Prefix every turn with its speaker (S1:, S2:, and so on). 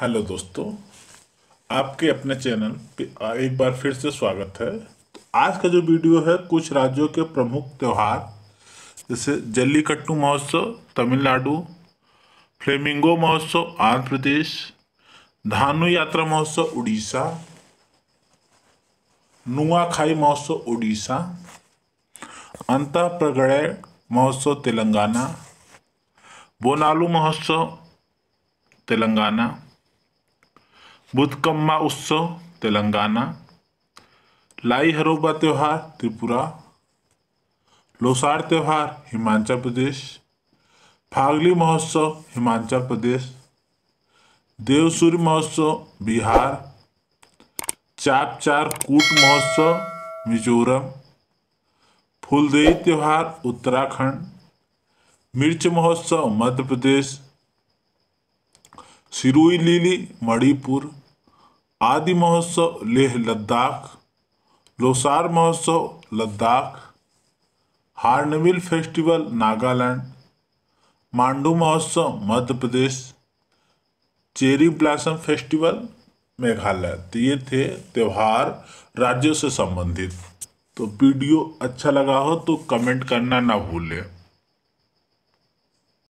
S1: hello दोस्तों आपके अपने चैनल पे एक बार फिर से स्वागत है तो आज का जो वीडियो है कुछ राज्यों के प्रमुख त्यौहार जैसे जल्लीकट्टू महोत्सव तमिलनाडु फ्लेमिंगो महोत्सव आंध्र प्रदेश धानु यात्रा महोत्सव उड़ीसा नुआखाई महोत्सव उड़ीसा अंत प्रगढ़ महोत्सव तेलंगाना बोनालू महोत्सव तेलंगाना बुधकम्मा उत्सव तेलंगाना लाई हरोबा त्यौहार त्रिपुरा लोसार त्यौहार हिमाचल प्रदेश फागली महोत्सव हिमाचल प्रदेश देवसूर्य महोत्सव बिहार चाप चार कूट महोत्सव मिजोरम फुलदेई त्यौहार उत्तराखंड मिर्च महोत्सव मध्य प्रदेश सिरुई लीली मणिपुर आदि महोत्सव लेह लद्दाख लोसार महोत्सव लद्दाख हार्नविल फेस्टिवल नागालैंड मांडू महोत्सव Madhya Pradesh cherry blossom festival Meghalaya तो ये थे त्यौहार राज्यों से संबंधित तो वीडियो अच्छा लगा हो तो कमेंट करना ना भूलें